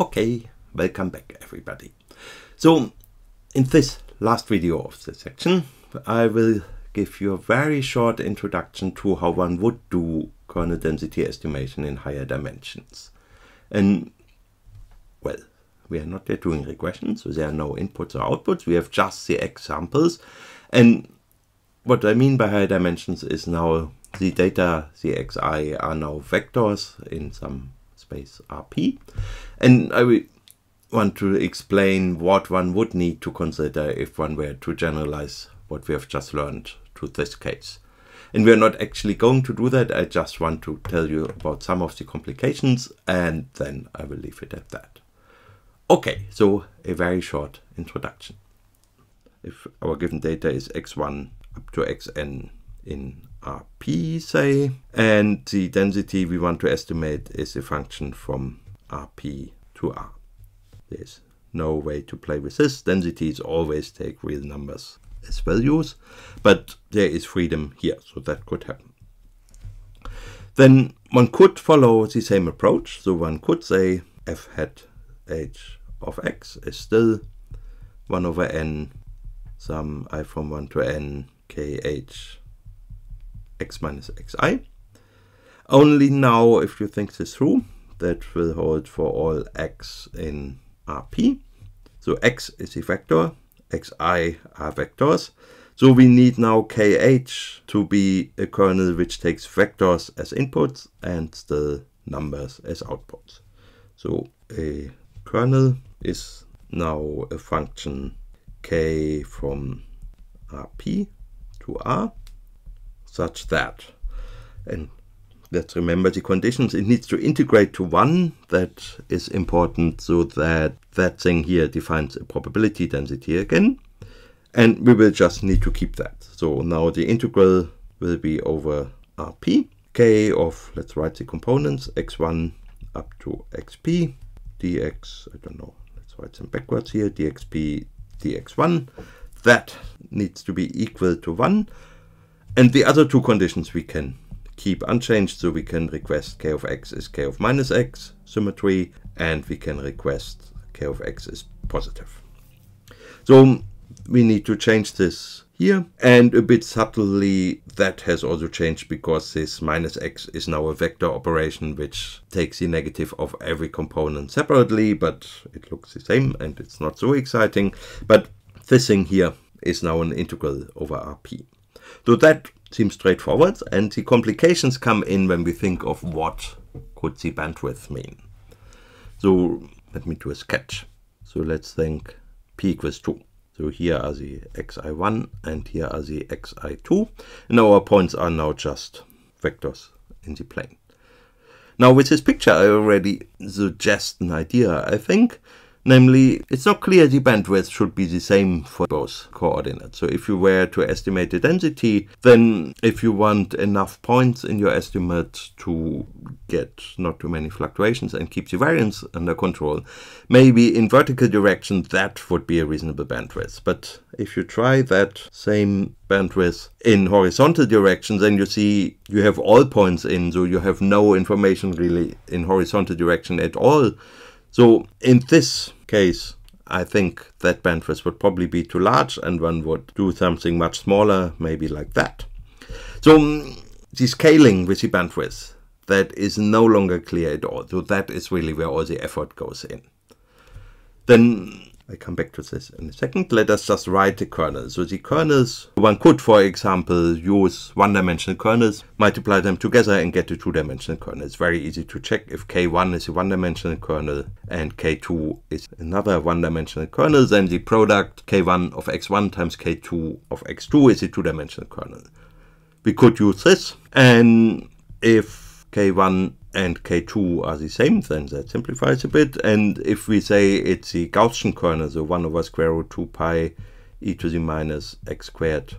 Okay, welcome back everybody. So in this last video of this section, I will give you a very short introduction to how one would do kernel density estimation in higher dimensions. And well, we are not yet doing regression, so there are no inputs or outputs. We have just the examples. And what I mean by higher dimensions is now the data, the xi are now vectors in some space RP. And I want to explain what one would need to consider if one were to generalize what we have just learned to this case. And we're not actually going to do that. I just want to tell you about some of the complications and then I will leave it at that. Okay, so a very short introduction. If our given data is x1 up to xn in Rp, say, and the density we want to estimate is a function from Rp to R. There's no way to play with this. Densities always take real numbers as values, but there is freedom here, so that could happen. Then one could follow the same approach, so one could say f hat h of x is still 1 over n, some i from 1 to n kh x minus xi. Only now, if you think this through, that will hold for all x in Rp. So x is a vector, xi are vectors. So we need now kh to be a kernel which takes vectors as inputs and the numbers as outputs. So a kernel is now a function k from Rp to R such that. And let's remember the conditions. It needs to integrate to one. That is important so that that thing here defines a probability density again. And we will just need to keep that. So now the integral will be over Rp, k of, let's write the components, x1 up to xp, dx, I don't know, let's write some backwards here, dxp, dx1. That needs to be equal to 1. And the other two conditions we can keep unchanged. So we can request k of x is k of minus x symmetry and we can request k of x is positive. So we need to change this here and a bit subtly that has also changed because this minus x is now a vector operation which takes the negative of every component separately but it looks the same and it's not so exciting but this thing here is now an integral over rp. So that seems straightforward. And the complications come in when we think of what could the bandwidth mean. So let me do a sketch. So let's think p equals 2. So here are the xi1 and here are the xi2. And our points are now just vectors in the plane. Now with this picture I already suggest an idea. I think Namely, it's not clear the bandwidth should be the same for both coordinates. So if you were to estimate the density, then if you want enough points in your estimate to get not too many fluctuations and keep the variance under control, maybe in vertical direction that would be a reasonable bandwidth. But if you try that same bandwidth in horizontal direction, then you see you have all points in, so you have no information really in horizontal direction at all so in this case, I think that bandwidth would probably be too large and one would do something much smaller, maybe like that. So mm, the scaling with the bandwidth, that is no longer clear at all. So that is really where all the effort goes in. Then I come back to this in a second. Let us just write the kernel. So the kernels, one could, for example, use one-dimensional kernels, multiply them together and get a two-dimensional kernel. It's very easy to check if K1 is a one-dimensional kernel and K2 is another one-dimensional kernel, then the product K1 of X1 times K2 of X2 is a two-dimensional kernel. We could use this, and if K1 and K2 are the same, then that simplifies a bit. And if we say it's the Gaussian kernel, so 1 over square root 2 pi e to the minus x squared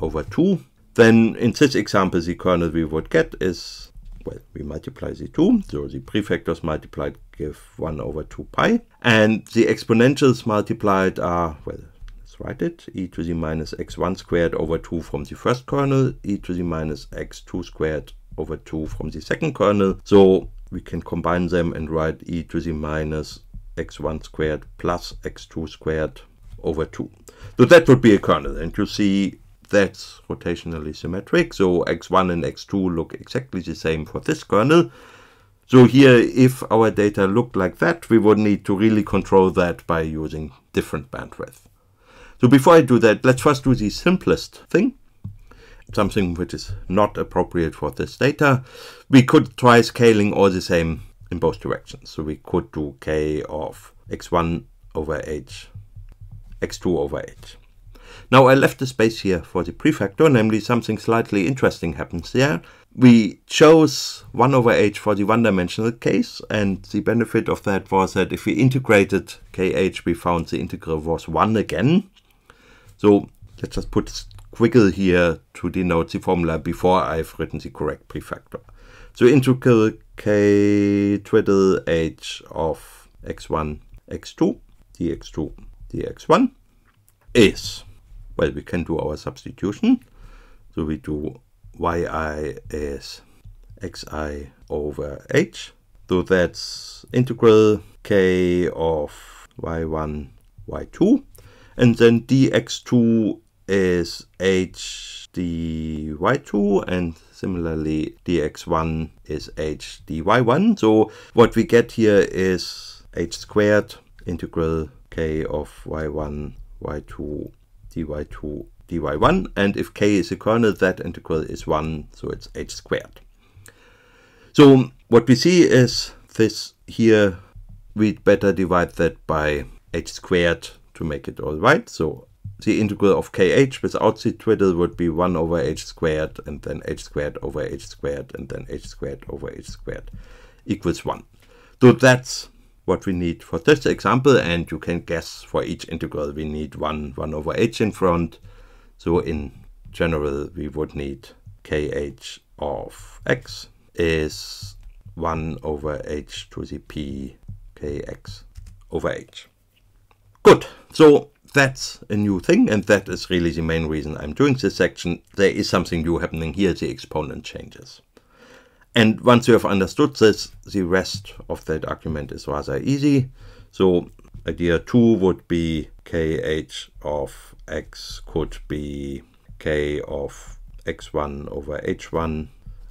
over 2, then in this example, the kernel we would get is, well, we multiply the 2, so the prefactors multiplied give 1 over 2 pi, and the exponentials multiplied are, well, let's write it, e to the minus x1 squared over 2 from the first kernel, e to the minus x2 squared over 2 from the second kernel. So we can combine them and write e to the minus x1 squared plus x2 squared over 2. So that would be a kernel. And you see that's rotationally symmetric. So x1 and x2 look exactly the same for this kernel. So here, if our data looked like that, we would need to really control that by using different bandwidth. So before I do that, let's first do the simplest thing, something which is not appropriate for this data. We could try scaling all the same in both directions. So we could do k of x1 over h, x2 over h. Now I left the space here for the prefactor, namely something slightly interesting happens there. We chose 1 over h for the one-dimensional case, and the benefit of that was that if we integrated kh, we found the integral was 1 again. So let's just put quickly here to denote the formula before I've written the correct prefactor. So integral k twiddle h of x1, x2, dx2, dx1 is, well, we can do our substitution. So we do yi is xi over h. So that's integral k of y1, y2. And then dx2 is HDY2 and similarly DX1 is HDY1. So what we get here is H squared integral K of Y1, Y2, dy2 dy1 and if k is a kernel that integral is 1 so it's h squared. So what we see is this here we'd better divide that by h squared to make it all right so the integral of kh without the twiddle would be 1 over h squared and then h squared over h squared and then h squared over h squared equals 1. So that's what we need for this example and you can guess for each integral we need 1, 1 over h in front. So in general we would need kh of x is 1 over h to the p kx over h. Good. So that's a new thing and that is really the main reason I'm doing this section. There is something new happening here, the exponent changes. And once you have understood this, the rest of that argument is rather easy. So idea 2 would be kh of x could be k of x1 over h1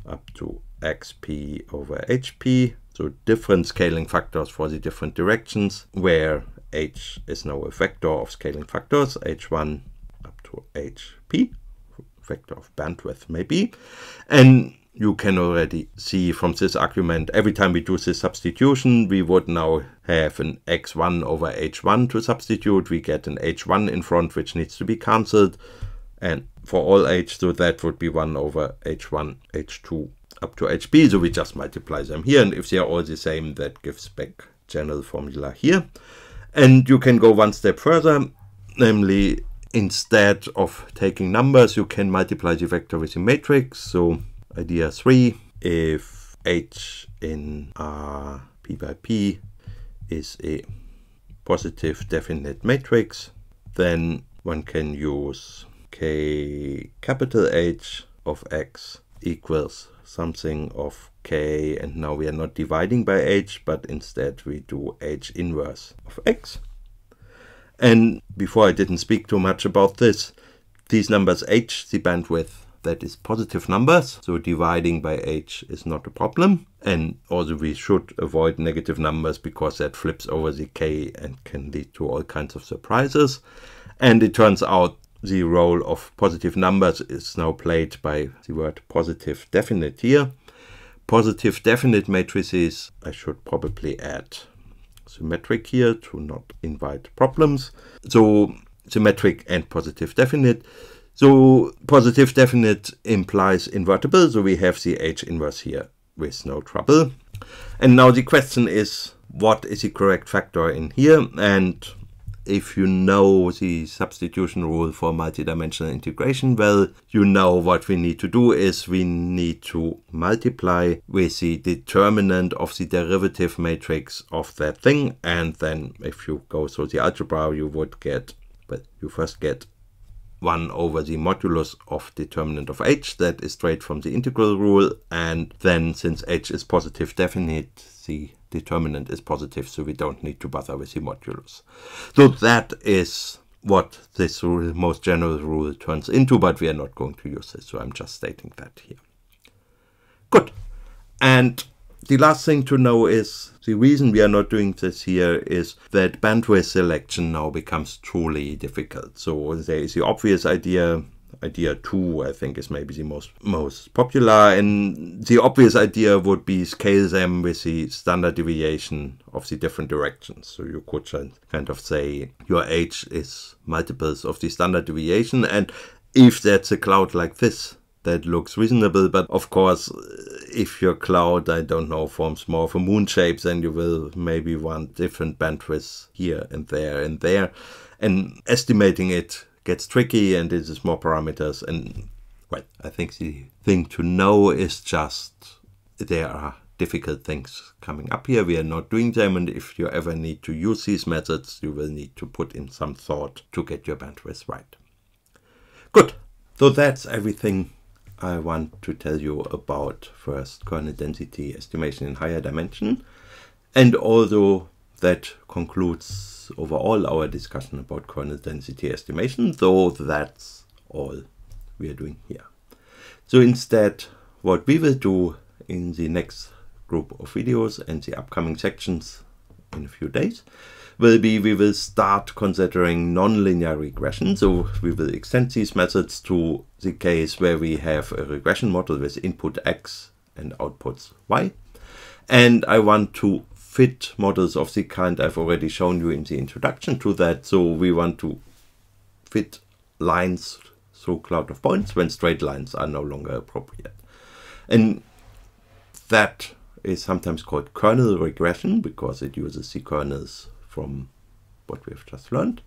up to xp over hp. So different scaling factors for the different directions where h is now a vector of scaling factors, h1 up to hp, vector of bandwidth maybe. And you can already see from this argument, every time we do this substitution, we would now have an x1 over h1 to substitute. We get an h1 in front, which needs to be cancelled. And for all h, so that would be 1 over h1, h2 up to hp. So we just multiply them here. And if they are all the same, that gives back general formula here. And you can go one step further, namely instead of taking numbers, you can multiply the vector with a matrix. So idea three, if h in R p by p is a positive definite matrix, then one can use k capital H of x equals something of K and now we are not dividing by h but instead we do h inverse of x and before I didn't speak too much about this these numbers h the bandwidth that is positive numbers so dividing by h is not a problem and also we should avoid negative numbers because that flips over the k and can lead to all kinds of surprises and it turns out the role of positive numbers is now played by the word positive definite here positive definite matrices. I should probably add symmetric here to not invite problems. So symmetric and positive definite. So positive definite implies invertible. So we have the H inverse here with no trouble. And now the question is, what is the correct factor in here? And if you know the substitution rule for multidimensional integration, well, you know what we need to do is we need to multiply with the determinant of the derivative matrix of that thing. And then if you go through the algebra, you would get, but you first get 1 over the modulus of determinant of h, that is straight from the integral rule, and then since h is positive definite, the determinant is positive, so we don't need to bother with the modulus. So that is what this rule, most general rule turns into, but we are not going to use it, so I'm just stating that here. Good. And the last thing to know is the reason we are not doing this here is that bandwidth selection now becomes truly difficult. So there is the obvious idea idea two i think is maybe the most most popular and the obvious idea would be scale them with the standard deviation of the different directions so you could kind of say your h is multiples of the standard deviation and if that's a cloud like this that looks reasonable. But of course, if your cloud, I don't know, forms more of a moon shape, then you will maybe want different bandwidths here and there and there. And estimating it gets tricky and it is more parameters. And well, I think the thing to know is just there are difficult things coming up here. We are not doing them. And if you ever need to use these methods, you will need to put in some thought to get your bandwidth right. Good. So that's everything I want to tell you about first kernel density estimation in higher dimension. And although that concludes overall our discussion about kernel density estimation, though that's all we are doing here. So instead, what we will do in the next group of videos and the upcoming sections in a few days will be we will start considering nonlinear regression. So we will extend these methods to the case where we have a regression model with input x and outputs y. And I want to fit models of the kind I've already shown you in the introduction to that. So we want to fit lines through cloud of points when straight lines are no longer appropriate. And that is sometimes called kernel regression because it uses the kernels from what we have just learned.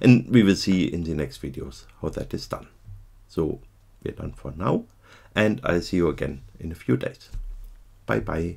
And we will see in the next videos how that is done. So we're done for now and I'll see you again in a few days. Bye bye.